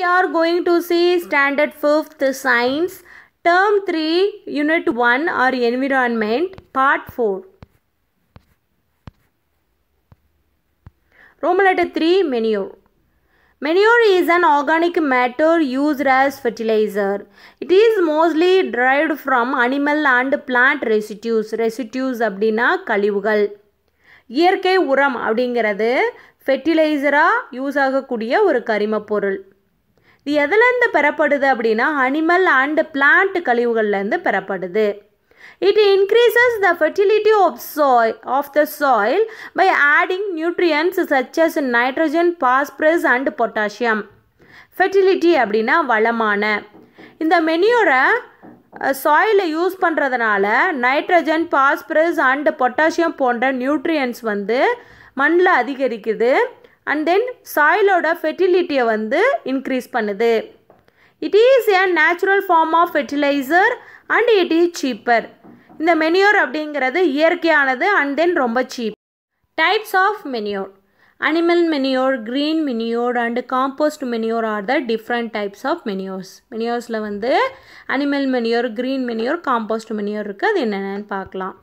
we are going to see standard 5th science term 3 unit 1 or environment part 4. Roman letter 3 manure. Manure is an organic matter used as fertilizer. It is mostly derived from animal and plant residues. Residues அப்படின்னா கழிவுகள் இயற்கை உரம் அப்படிங்கிறது ஃபெர்டிலைசராக use ஆகக்கூடிய ஒரு கரிம பொருள் இது எதுலேருந்து பெறப்படுது அப்படின்னா அனிமல் அண்டு பிளான்ட் கழிவுகள்லேருந்து பெறப்படுது it increases the fertility of சாய் of the soil by adding nutrients such as nitrogen phosphorus and potassium fertility அப்படின்னா வளமான இந்த மெனியூரை சாயிலை யூஸ் பண்ணுறதுனால நைட்ரஜன் பாஸ்பரஸ் அண்ட் பொட்டாசியம் போன்ற நியூட்ரியன்ஸ் வந்து மண்ணில் அதிகரிக்குது அண்ட் தென் சாயிலோட ஃபெர்டிலிட்டியை வந்து இன்க்ரீஸ் பண்ணுது it is a natural form of fertilizer and it is cheaper இந்த மெனியோர் அப்படிங்கிறது இயற்கையானது அண்ட் தென் ரொம்ப cheap types of manure animal manure green manure and compost manure are the different types of manures மெனியோர்ஸில் வந்து animal manure green manure compost manure இருக்குது அது என்னென்னு பார்க்கலாம்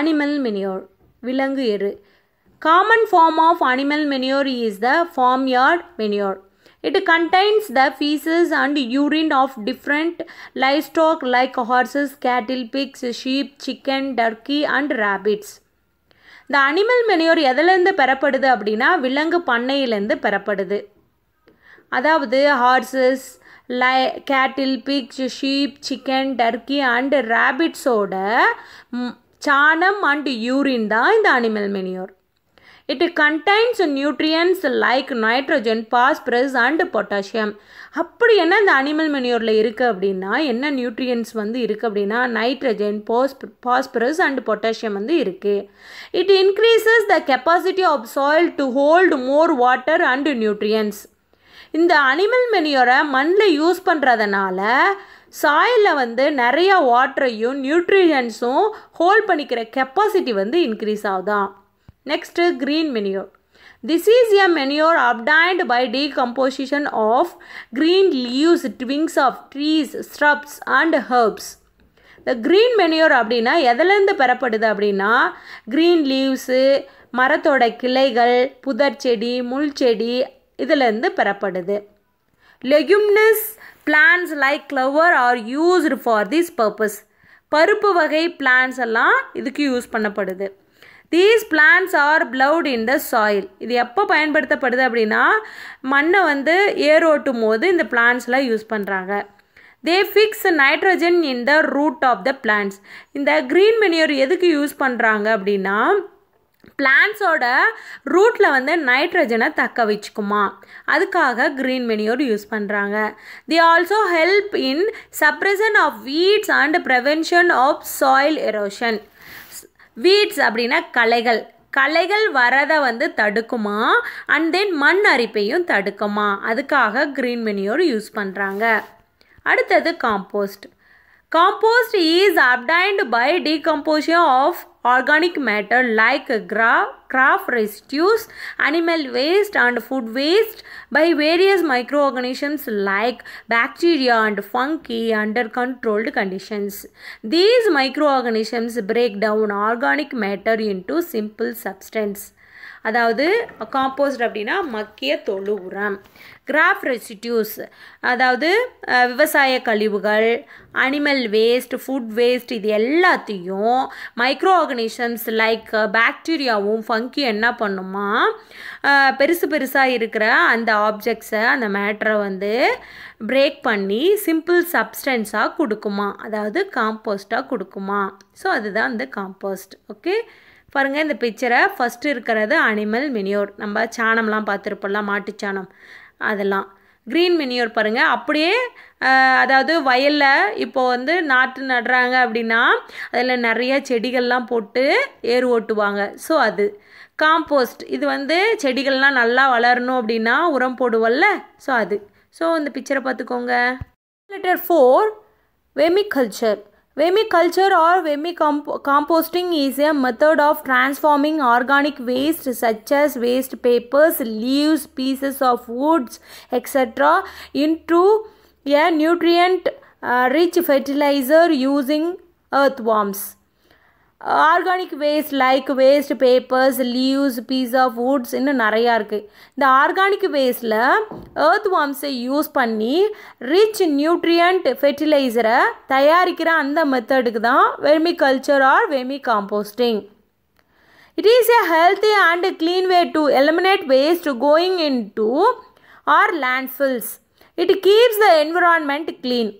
அனிமல் மெனியூர் விலங்கு எரு Common form of animal manure is the farmyard manure. It contains the feces and urine of different livestock like horses, cattle, pigs, sheep, chicken, turkey and rabbits. இந்த animal manure எதுலேருந்து பெறப்படுது அப்படின்னா விலங்கு பண்ணையிலேருந்து பெறப்படுது அதாவது horses like cattle pigs sheep chicken turkey and ரேபிட்ஸோட சாணம் and urine தான் இந்த animal manure It contains nutrients like nitrogen phosphorus and potassium அப்படி என்ன இந்த அனிமல் மெனியூரில் இருக்குது அப்படின்னா என்ன நியூட்ரியன்ஸ் வந்து இருக்குது அப்படின்னா நைட்ரஜன் போஸ்ப் பாஸ்பரஸ் அண்ட் பொட்டாசியம் வந்து இருக்குது it increases the capacity of soil to hold more water and nutrients இந்த அனிமல் மெனியூரை மண்ணில் யூஸ் பண்ணுறதுனால சாயிலில் வந்து நிறையா வாட்டரையும் நியூட்ரியன்ஸும் ஹோல்ட் பண்ணிக்கிற கெப்பாசிட்டி வந்து இன்க்ரீஸ் ஆகுதான் Next, green manure. This is a manure obtained by decomposition of green leaves twigs of trees shrubs and herbs. இந்த க்ரீன் மெனியூர் அப்படின்னா எதுலேருந்து பெறப்படுது அப்படின்னா க்ரீன் லீவ்ஸு மரத்தோட கிளைகள் புதர் செடி முள் செடி இதிலேருந்து பெறப்படுது leguminous plants like clover are used for this purpose பருப்பு வகை பிளான்ஸ் எல்லாம் இதுக்கு யூஸ் பண்ணப்படுது these plants are ploughed in the soil இது எப்போ பயன்படுத்தப்படுது அப்படின்னா மண்ணை வந்து ஏர் ஓட்டும் போது இந்த பிளான்ஸ்லாம் யூஸ் பண்ணுறாங்க they fix nitrogen in the root of the plants இந்த க்ரீன் மெனியூர் எதுக்கு யூஸ் பண்ணுறாங்க அப்படின்னா பிளான்ஸோட ரூட்டில் வந்து நைட்ரஜனை தக்க வச்சுக்குமா அதுக்காக க்ரீன் மெனியூர் யூஸ் பண்ணுறாங்க they also help in suppression of weeds and prevention of soil erosion weeds அப்படின்னா கலைகள் கலைகள் வரதை வந்து தடுக்குமா அண்ட் தென் மண் அரிப்பையும் தடுக்குமா அதுக்காக க்ரீன் மெனியோர் யூஸ் பண்ணுறாங்க அடுத்தது compost compost is obtained by decomposition of organic matter like craft residues, animal waste and food waste by various microorganisms like bacteria and fungi under controlled conditions. These microorganisms break down organic matter into simple substance. அதாவது compost அப்படின்னா மக்கிய தொழு உரம் graph residues அதாவது விவசாய கழிவுகள் animal waste food waste இது எல்லாத்தையும் மைக்ரோ ஆர்கனிசம்ஸ் லைக் பாக்டீரியாவும் ஃபங்கி என்ன பண்ணுமா பெருசு பெருசாக இருக்கிற அந்த ஆப்ஜெக்ட்ஸை அந்த மேட்ரை வந்து பிரேக் பண்ணி சிம்பிள் சப்ஸ்டன்ஸாக கொடுக்குமா அதாவது காம்போஸ்ட்டாக கொடுக்குமா ஸோ அதுதான் அந்த காம்போஸ்ட் ஓகே பாருங்கள் இந்த பிக்சரை ஃபஸ்ட்டு இருக்கிறது அனிமல் மெனியூர் நம்ம சாணம்லாம் பார்த்துருப்போம்ல மாட்டுச்சாணம் அதெல்லாம் க்ரீன் மெனியூர் பாருங்கள் அப்படியே அதாவது வயலில் இப்போது வந்து நாற்று நடுறாங்க அப்படின்னா அதில் நிறைய செடிகள்லாம் போட்டு ஏர் ஓட்டுவாங்க ஸோ அது காம்போஸ்ட் இது வந்து செடிகள்லாம் நல்லா வளரணும் அப்படின்னா உரம் போடுவோம்ல ஸோ அது ஸோ இந்த பிக்சரை பார்த்துக்கோங்க letter four vermiculture Vermiculture or vermicomposting is a method of transforming organic waste such as waste papers, leaves, pieces of woods, etc. into a nutrient uh, rich fertilizer using earthworms. Organic waste like waste papers leaves piece of woods இன்னும் நிறையா இருக்குது இந்த organic வேஸ்ட்டில் earth வாம்ஸை use பண்ணி rich nutrient ஃபெர்டிலைசரை தயாரிக்கிற அந்த மெத்தடுக்கு தான் vermiculture or vermicomposting it is a healthy and clean way to eliminate waste going into our landfills it keeps the environment clean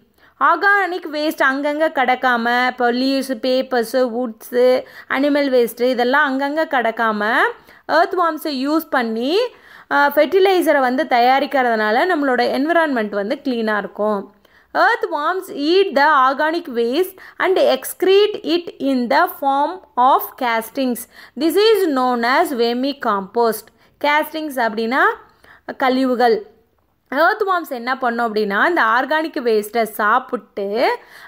organic waste அங்கங்கே கிடக்காமல் இப்போ leaves papers woods animal waste இதெல்லாம் அங்கங்கே கிடக்காமல் earth வார்ம்ஸை use பண்ணி ஃபெர்டிலைசரை வந்து தயாரிக்கிறதுனால நம்மளோட environment வந்து க்ளீனாக இருக்கும் earthworms eat the organic waste and excrete it in the form of castings this is known as vermicompost castings அப்படின்னா கழிவுகள் ஏர்த் வார்ம்ஸ் என்ன பண்ணோம் அப்படின்னா இந்த ஆர்கானிக் வேஸ்ட்டை சாப்பிட்டு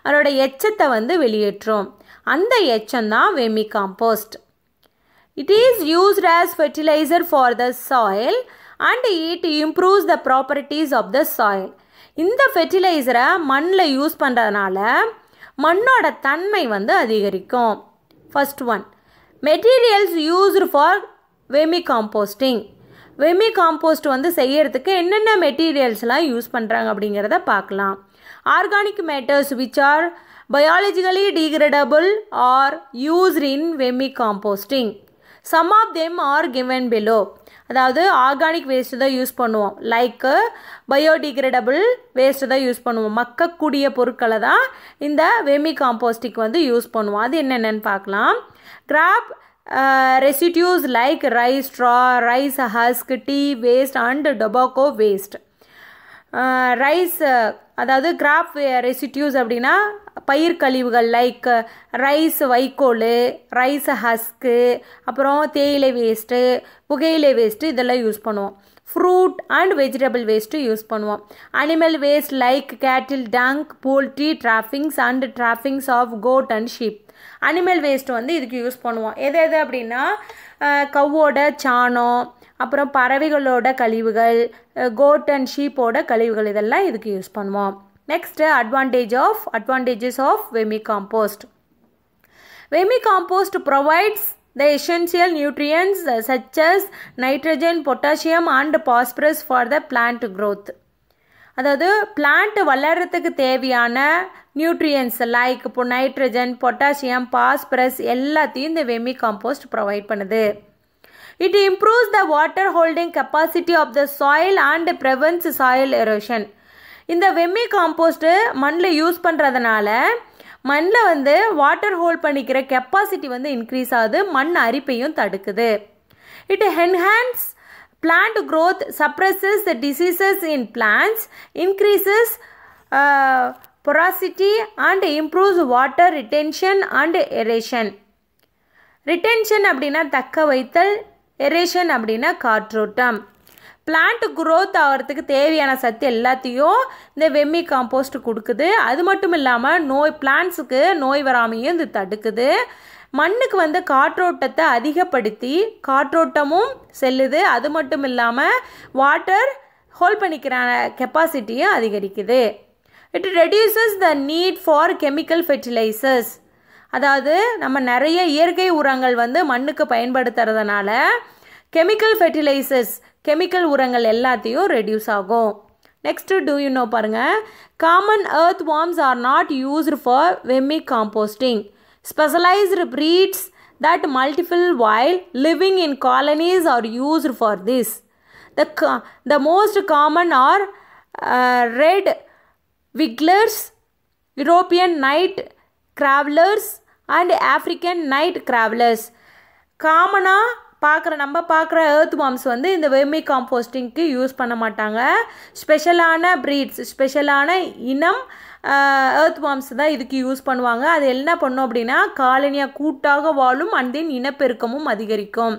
அதோடய எச்சத்தை வந்து வெளியேற்றும் அந்த எச்சம் தான் vermicompost it is used as fertilizer for the soil and it improves the properties of the soil இந்த ஃபெர்டிலைசரை மண்ணில் யூஸ் பண்ணுறதுனால மண்ணோட தன்மை வந்து அதிகரிக்கும் first one materials used for vermicomposting vermicompost வந்து செய்யறதுக்கு என்னென்ன மெட்டீரியல்ஸ்லாம் யூஸ் பண்ணுறாங்க அப்படிங்கிறத பார்க்கலாம் organic matters which are biologically degradable are used in vermicomposting some of them are given below அதாவது ஆர்கானிக் வேஸ்ட்டு தான் யூஸ் பண்ணுவோம் லைக்கு பயோடிகிரேடபிள் வேஸ்ட்டு தான் யூஸ் பண்ணுவோம் மக்கக்கூடிய பொருட்களை தான் இந்த வெமி காம்போஸ்டிக் வந்து யூஸ் பண்ணுவோம் அது என்னென்னு பார்க்கலாம் crop residues like rice straw rice husk tea waste and tobacco waste rice அதாவது கிராப் ரெசிடியூஸ் அப்படின்னா பயிர் கழிவுகள் லைக் ரைஸ் வைக்கோல் ரைஸ் ஹஸ்க்கு அப்புறம் தேயிலை வேஸ்ட்டு புகையிலை வேஸ்ட்டு இதெல்லாம் யூஸ் பண்ணுவோம் fruit and vegetable waste use பண்ணுவோம் animal waste like cattle dung poultry droppings and droppings of goat and sheep animal waste வந்து இதுக்கு யூஸ் பண்ணுவோம் எது எது அப்படின்னா கவ்வோட சாணம் அப்புறம் பறவைகளோட கழிவுகள் கோட் அண்ட் ஷீப்போட கழிவுகள் இதெல்லாம் இதுக்கு யூஸ் பண்ணுவோம் next advantage of advantages of vermicompost vermicompost provides the essential nutrients such as nitrogen potassium and phosphorus for the plant growth அதாவது பிளான்ட் வளர்கிறதுக்கு தேவையான நியூட்ரியன்ஸ் லைக் இப்போ நைட்ரஜன் பொட்டாசியம் பாஸ்பரஸ் எல்லாத்தையும் இந்த வெமி காம்போஸ்ட் ப்ரொவைட் பண்ணுது it improves the water holding capacity of the soil and prevents soil erosion இந்த vermicompost மண்ணில் use பண்ணுறதுனால மண்ணில் வந்து வாட்டர் ஹோல்ட் பண்ணிக்கிற கெப்பாசிட்டி வந்து இன்க்ரீஸ் ஆகுது மண் அரிப்பையும் தடுக்குது it enhance plant growth suppresses the diseases in plants increases porosity and improves water retention and aeration retention அப்படின்னா தக்க வைத்தல் எரேஷன் அப்படின்னா காற்றோட்டம் பிளான்ட் குரோத் ஆகிறதுக்கு தேவையான சத்து எல்லாத்தையும் இந்த வெம்மி காம்போஸ்ட் கொடுக்குது அது மட்டும் இல்லாமல் நோய் பிளான்ட்ஸுக்கு நோய் வராமையும் இது தடுக்குது மண்ணுக்கு வந்து காற்றோட்டத்தை அதிகப்படுத்தி காற்றோட்டமும் செல்லுது அது மட்டும் இல்லாமல் வாட்டர் ஹோல்ட் பண்ணிக்கிறான கெப்பாசிட்டியும் அதிகரிக்குது it reduces the need for chemical fertilisers அதாவது நம்ம நிறைய இயற்கை உரங்கள் வந்து மண்ணுக்கு பயன்படுத்துறதுனால கெமிக்கல் ஃபெர்டிலைசர்ஸ் கெமிக்கல் உரங்கள் எல்லாத்தையும் ரெடியூஸ் ஆகும் நெக்ஸ்ட்டு டூ யூ நோ பாருங்கள் common earthworms are not used for vermicomposting specialised breeds that multiple while living in colonies are used for this the the most common are red wigglers European nightcrawlers and African nightcrawlers காமனாக பார்க்குற நம்ம பார்க்குற earth worms வந்து இந்த vermi காம்போஸ்டிங்க்கு use பண்ண மாட்டாங்க ஸ்பெஷலான breeds ஸ்பெஷலான இனம் ஏர்த் வாம்ஸ் தான் இதுக்கு யூஸ் பண்ணுவாங்க அது என்ன பண்ணும் அப்படின்னா காலனியாக கூட்டாக வாழும் அண்ட் இனப்பெருக்கமும் அதிகரிக்கும்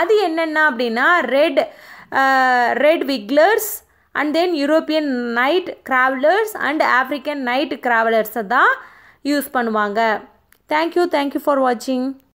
அது என்னென்ன அப்படின்னா red red wigglers and then European nightcrawlers and African night ட்ராவலர்ஸை தான் யூஸ் பண்ணுவாங்க தேங்க்யூ தேங்க்யூ ஃபார் வாட்சிங்